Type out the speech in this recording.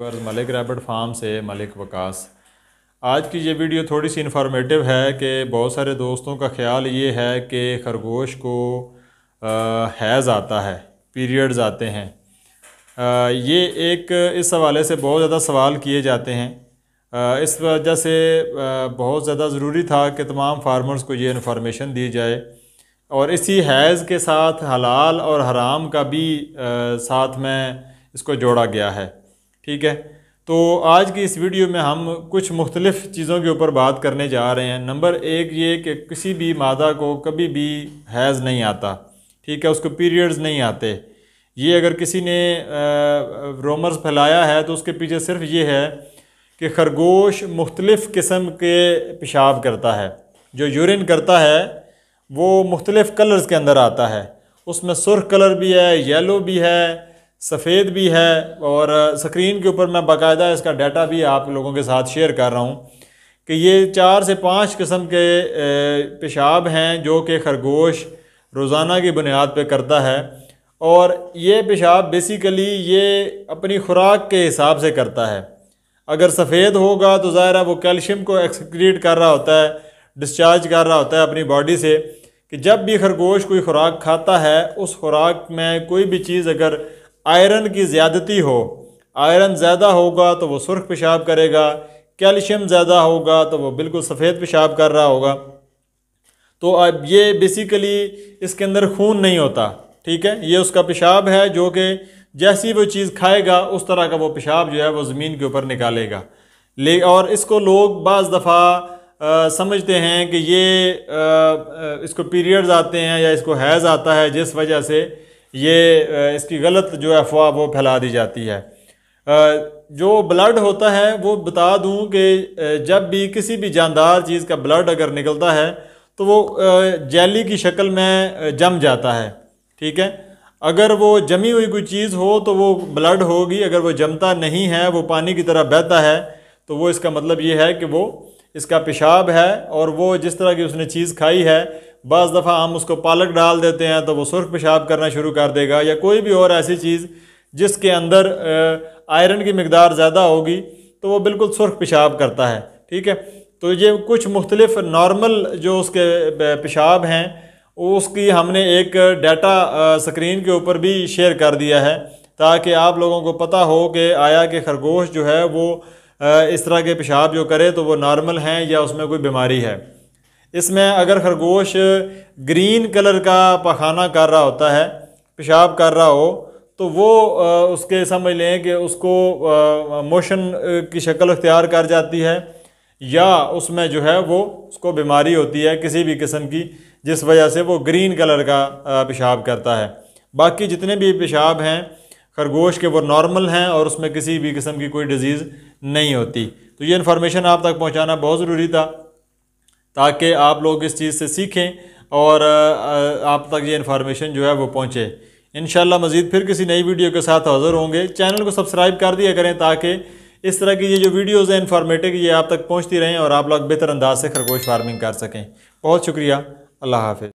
ملک rabbit form سے ملک وکاس آج کی یہ ویڈیو تھوڑی سی انفارمیٹیو ہے کہ بہت سارے دوستوں کا خیال یہ ہے کہ خرگوش کو حیض آتا ہے پیریڈز آتے ہیں یہ ایک اس حوالے سے بہت زیادہ سوال کیے جاتے ہیں اس وجہ سے بہت زیادہ ضروری تھا کہ تمام فارمرز کو یہ انفارمیشن دی جائے اور اسی حیض کے ساتھ حلال اور حرام کا بھی ساتھ میں اس کو جوڑا گیا ہے ٹھیک ہے تو آج کی اس ویڈیو میں ہم کچھ مختلف چیزوں کے اوپر بات کرنے جا رہے ہیں نمبر ایک یہ کہ کسی بھی مادہ کو کبھی بھی حیض نہیں آتا ٹھیک ہے اس کو پیریڈز نہیں آتے یہ اگر کسی نے رومرز پھیلایا ہے تو اس کے پیچھے صرف یہ ہے کہ خرگوش مختلف قسم کے پیشاب کرتا ہے جو یورین کرتا ہے وہ مختلف کلرز کے اندر آتا ہے اس میں سرخ کلر بھی ہے یلو بھی ہے سفید بھی ہے اور سکرین کے اوپر میں باقاعدہ اس کا ڈیٹا بھی آپ لوگوں کے ساتھ شیئر کر رہا ہوں کہ یہ چار سے پانچ قسم کے پیشاب ہیں جو کہ خرگوش روزانہ کی بنیاد پہ کرتا ہے اور یہ پیشاب بیسیکلی یہ اپنی خوراک کے حساب سے کرتا ہے اگر سفید ہوگا تو ظاہر ہے وہ کیلشیم کو ایکسکریٹ کر رہا ہوتا ہے ڈسچارج کر رہا ہوتا ہے اپنی باڈی سے کہ جب بھی خرگوش کوئی خوراک کھاتا ہے اس خوراک میں کوئی بھی چیز اگر آئرن کی زیادتی ہو آئرن زیادہ ہوگا تو وہ سرخ پیشاب کرے گا کیلشیم زیادہ ہوگا تو وہ بالکل سفید پیشاب کر رہا ہوگا تو اب یہ بیسیکلی اس کے اندر خون نہیں ہوتا ٹھیک ہے یہ اس کا پیشاب ہے جو کہ جیسی وہ چیز کھائے گا اس طرح کا وہ پیشاب جو ہے وہ زمین کے اوپر نکالے گا اور اس کو لوگ بعض دفعہ سمجھتے ہیں کہ یہ اس کو پیریڈز آتے ہیں یا اس کو حیض آتا ہے جس وجہ سے یہ اس کی غلط جو افواہ وہ پھیلا دی جاتی ہے جو بلڈ ہوتا ہے وہ بتا دوں کہ جب بھی کسی بھی جاندار چیز کا بلڈ اگر نکلتا ہے تو وہ جیلی کی شکل میں جم جاتا ہے ٹھیک ہے اگر وہ جمی ہوئی کوئی چیز ہو تو وہ بلڈ ہوگی اگر وہ جمتا نہیں ہے وہ پانی کی طرح بہتا ہے تو وہ اس کا مطلب یہ ہے کہ وہ اس کا پیشاب ہے اور وہ جس طرح کی اس نے چیز کھائی ہے بعض دفعہ ہم اس کو پالک ڈال دیتے ہیں تو وہ سرخ پیشاب کرنا شروع کر دے گا یا کوئی بھی اور ایسی چیز جس کے اندر آئرن کی مقدار زیادہ ہوگی تو وہ بالکل سرخ پیشاب کرتا ہے ٹھیک ہے تو یہ کچھ مختلف نارمل جو اس کے پیشاب ہیں اس کی ہم نے ایک ڈیٹا سکرین کے اوپر بھی شیئر کر دیا ہے تاکہ آپ لوگوں کو پتہ ہو کہ آیا کہ خرگوش جو ہے وہ اس طرح کے پیشاب جو کرے تو وہ نارمل ہیں یا اس میں کوئی بیماری ہے اس میں اگر خرگوش گرین کلر کا پخانہ کر رہا ہوتا ہے پیشاب کر رہا ہو تو وہ اس کے سمجھ لیں کہ اس کو موشن کی شکل اختیار کر جاتی ہے یا اس میں جو ہے وہ اس کو بیماری ہوتی ہے کسی بھی قسم کی جس وجہ سے وہ گرین کلر کا پیشاب کرتا ہے باقی جتنے بھی پیشاب ہیں خرگوش کے وہ نارمل ہیں اور اس میں کسی بھی قسم کی کوئی ڈیزیز نہیں ہوتی تو یہ انفارمیشن آپ تک پہنچانا بہت ضروری تھا تاکہ آپ لوگ اس چیز سے سیکھیں اور آپ تک یہ انفارمیشن جو ہے وہ پہنچے انشاءاللہ مزید پھر کسی نئی ویڈیو کے ساتھ حضر ہوں گے چینل کو سبسکرائب کر دیا کریں تاکہ اس طرح کی یہ جو ویڈیوز ہیں انفارمیٹو یہ آپ تک پہنچتی رہیں اور آپ لوگ بہتر انداز سے خرگوش فارمنگ کر سکیں بہت شکریہ اللہ حافظ